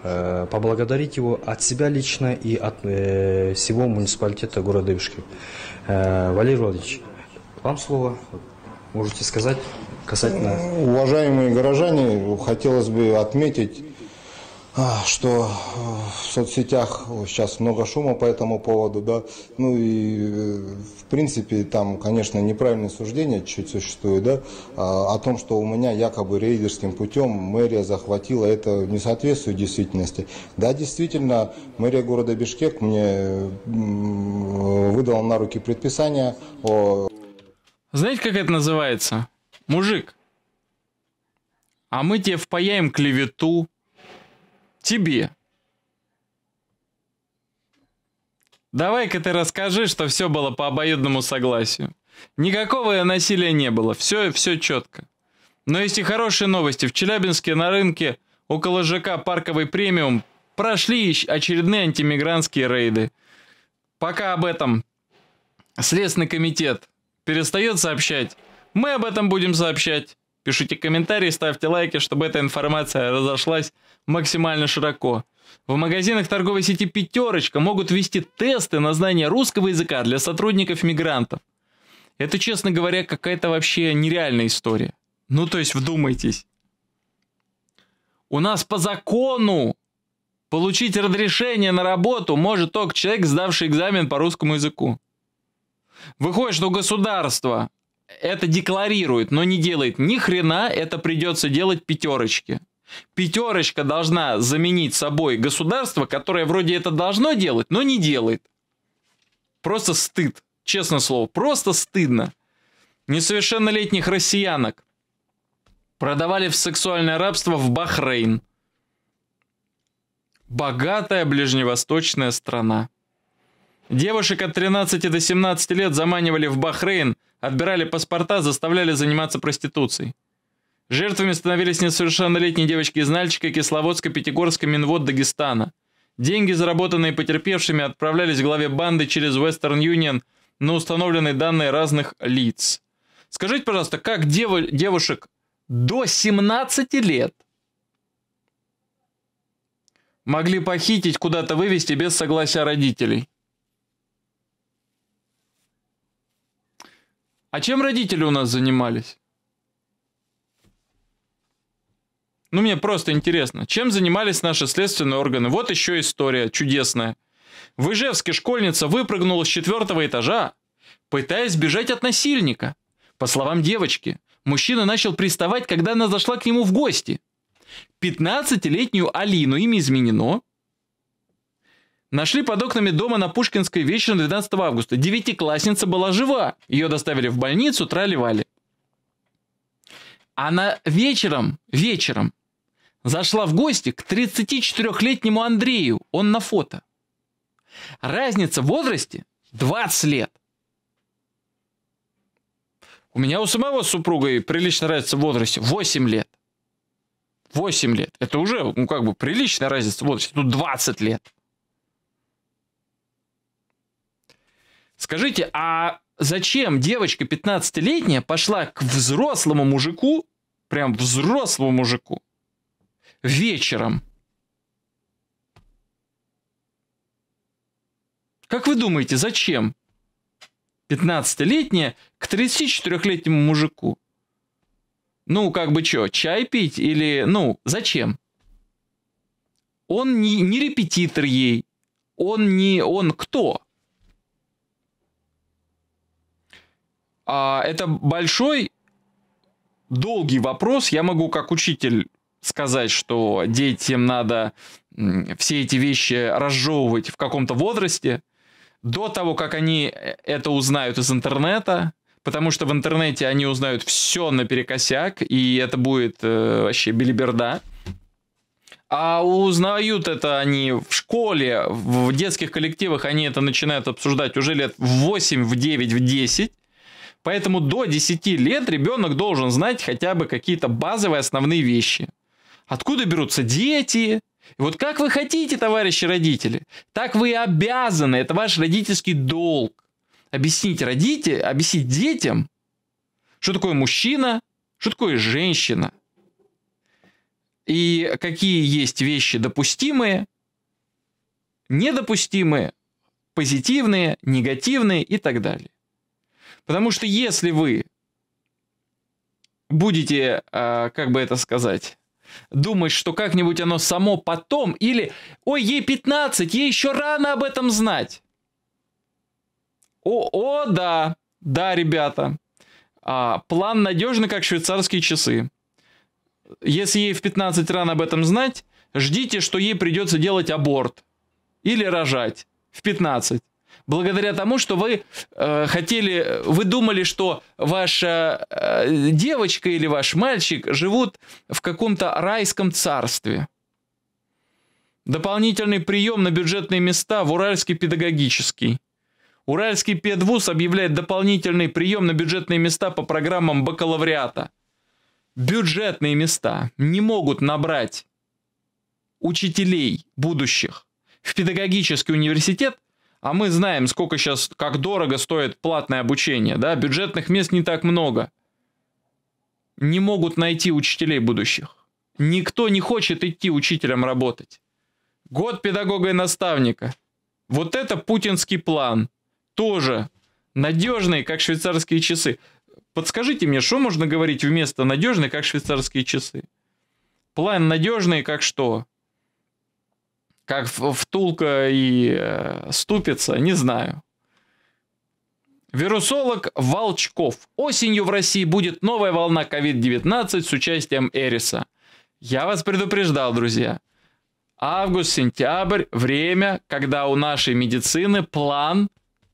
поблагодарить его от себя лично и от всего муниципалитета города Ившки. Валерий Владимирович, вам слово. Можете сказать касательно... Уважаемые горожане, хотелось бы отметить а, что э, в соцсетях сейчас много шума по этому поводу, да, ну и э, в принципе там, конечно, неправильные суждения чуть существуют, да, а, о том, что у меня якобы рейдерским путем мэрия захватила, это не соответствует действительности. Да, действительно, мэрия города Бишкек мне выдала на руки предписание о... Знаете, как это называется? Мужик, а мы тебе впаяем клевету, тебе. Давай-ка ты расскажи, что все было по обоюдному согласию. Никакого насилия не было, все, все четко. Но есть и хорошие новости. В Челябинске на рынке около ЖК «Парковый премиум» прошли очередные антимигрантские рейды. Пока об этом Следственный комитет перестает сообщать, мы об этом будем сообщать. Пишите комментарии, ставьте лайки, чтобы эта информация разошлась максимально широко. В магазинах торговой сети «Пятерочка» могут вести тесты на знание русского языка для сотрудников-мигрантов. Это, честно говоря, какая-то вообще нереальная история. Ну, то есть, вдумайтесь. У нас по закону получить разрешение на работу может только человек, сдавший экзамен по русскому языку. Выходит, что государство это декларирует, но не делает ни хрена, это придется делать пятерочки. Пятерочка должна заменить собой государство, которое вроде это должно делать, но не делает. Просто стыд. Честное слово, просто стыдно. Несовершеннолетних россиянок продавали в сексуальное рабство в Бахрейн. Богатая ближневосточная страна. Девушек от 13 до 17 лет заманивали в Бахрейн, отбирали паспорта, заставляли заниматься проституцией. Жертвами становились несовершеннолетние девочки из Нальчика, Кисловодска, Пятигорска, Минвод, Дагестана. Деньги, заработанные потерпевшими, отправлялись главе банды через Western Union на установленные данные разных лиц. Скажите, пожалуйста, как дев... девушек до 17 лет могли похитить, куда-то вывести без согласия родителей? А чем родители у нас занимались? Ну, мне просто интересно, чем занимались наши следственные органы? Вот еще история чудесная. В Ижевске школьница выпрыгнула с четвертого этажа, пытаясь бежать от насильника. По словам девочки, мужчина начал приставать, когда она зашла к нему в гости. 15-летнюю Алину, имя изменено, Нашли под окнами дома на Пушкинской вечером 12 августа. Девятиклассница была жива. Ее доставили в больницу, траливали. Она вечером, вечером зашла в гости к 34-летнему Андрею, он на фото. Разница в возрасте 20 лет. У меня у самого супруга и приличная разница в возрасте 8 лет. 8 лет. Это уже, ну, как бы, приличная разница в возрасте. Тут 20 лет. Скажите, а зачем девочка 15-летняя пошла к взрослому мужику, прям взрослому мужику, вечером? Как вы думаете, зачем 15-летняя к 34-летнему мужику? Ну, как бы что, чай пить или, ну, зачем? Он не, не репетитор ей, он не, он кто? А Это большой, долгий вопрос. Я могу как учитель сказать, что детям надо все эти вещи разжевывать в каком-то возрасте, до того, как они э, это узнают из интернета, потому что в интернете они узнают все наперекосяк, и это будет э, вообще билиберда. А узнают это они в школе, в детских коллективах, они это начинают обсуждать уже лет в 8, в 9, в 10. Поэтому до 10 лет ребенок должен знать хотя бы какие-то базовые основные вещи. Откуда берутся дети? И вот как вы хотите, товарищи родители, так вы и обязаны. Это ваш родительский долг. Объяснить родителям, объяснить детям, что такое мужчина, что такое женщина. И какие есть вещи допустимые, недопустимые, позитивные, негативные и так далее. Потому что если вы будете, э, как бы это сказать, думать, что как-нибудь оно само потом, или «Ой, ей 15, ей еще рано об этом знать». О, о да, да, ребята, а, план надежный, как швейцарские часы. Если ей в 15 рано об этом знать, ждите, что ей придется делать аборт или рожать в 15 благодаря тому, что вы э, хотели, вы думали, что ваша э, девочка или ваш мальчик живут в каком-то райском царстве. Дополнительный прием на бюджетные места в Уральский педагогический. Уральский педвуз объявляет дополнительный прием на бюджетные места по программам бакалавриата. Бюджетные места не могут набрать учителей будущих в педагогический университет а мы знаем, сколько сейчас, как дорого стоит платное обучение, да, бюджетных мест не так много. Не могут найти учителей будущих. Никто не хочет идти учителем работать. Год педагога и наставника. Вот это путинский план. Тоже надежный, как швейцарские часы. Подскажите мне, что можно говорить вместо надежный, как швейцарские часы? План надежный, как что? Как втулка и э, ступица, не знаю. Вирусолог Волчков. Осенью в России будет новая волна COVID-19 с участием Эриса. Я вас предупреждал, друзья. Август, сентябрь, время, когда у нашей медицины план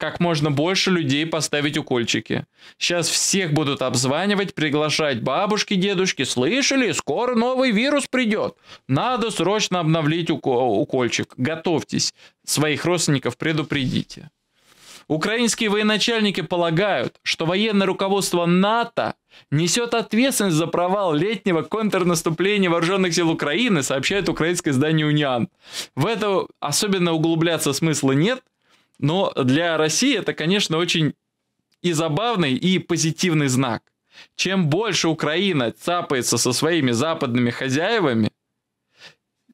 как можно больше людей поставить укольчики. Сейчас всех будут обзванивать, приглашать бабушки, дедушки. Слышали? Скоро новый вирус придет. Надо срочно обновить укольчик. Готовьтесь. Своих родственников предупредите. Украинские военачальники полагают, что военное руководство НАТО несет ответственность за провал летнего контрнаступления вооруженных сил Украины, сообщает украинское издание «Униан». В это особенно углубляться смысла нет, но для России это, конечно, очень и забавный, и позитивный знак. Чем больше Украина цапается со своими западными хозяевами,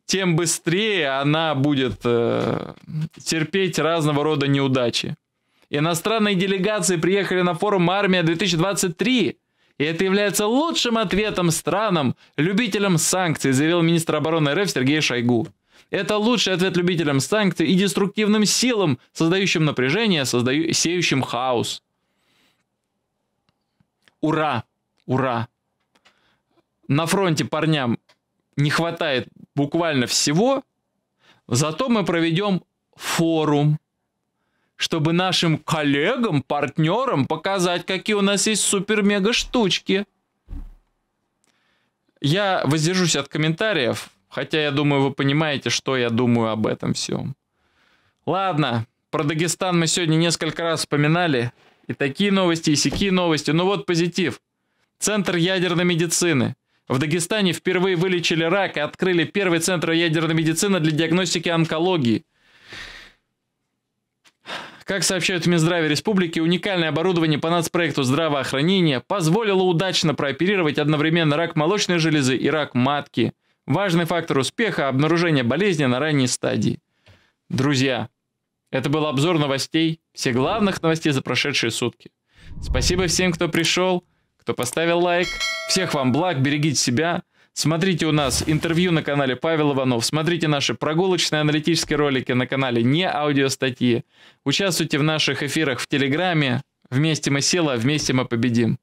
тем быстрее она будет э, терпеть разного рода неудачи. Иностранные делегации приехали на форум «Армия-2023», и это является лучшим ответом странам, любителям санкций, заявил министр обороны РФ Сергей Шойгу. Это лучший ответ любителям санкций и деструктивным силам, создающим напряжение, создаю... сеющим хаос. Ура! Ура! На фронте парням не хватает буквально всего, зато мы проведем форум, чтобы нашим коллегам, партнерам показать, какие у нас есть супер-мега штучки. Я воздержусь от комментариев, Хотя, я думаю, вы понимаете, что я думаю об этом всем. Ладно, про Дагестан мы сегодня несколько раз вспоминали. И такие новости, и сякие новости. Ну вот позитив. Центр ядерной медицины. В Дагестане впервые вылечили рак и открыли первый центр ядерной медицины для диагностики онкологии. Как сообщают в Минздраве Республики, уникальное оборудование по нацпроекту здравоохранения позволило удачно прооперировать одновременно рак молочной железы и рак матки. Важный фактор успеха – обнаружение болезни на ранней стадии. Друзья, это был обзор новостей, все главных новостей за прошедшие сутки. Спасибо всем, кто пришел, кто поставил лайк. Всех вам благ, берегите себя. Смотрите у нас интервью на канале Павел Иванов, смотрите наши прогулочные аналитические ролики на канале «Не аудиостатьи». Участвуйте в наших эфирах в Телеграме. Вместе мы сила, вместе мы победим.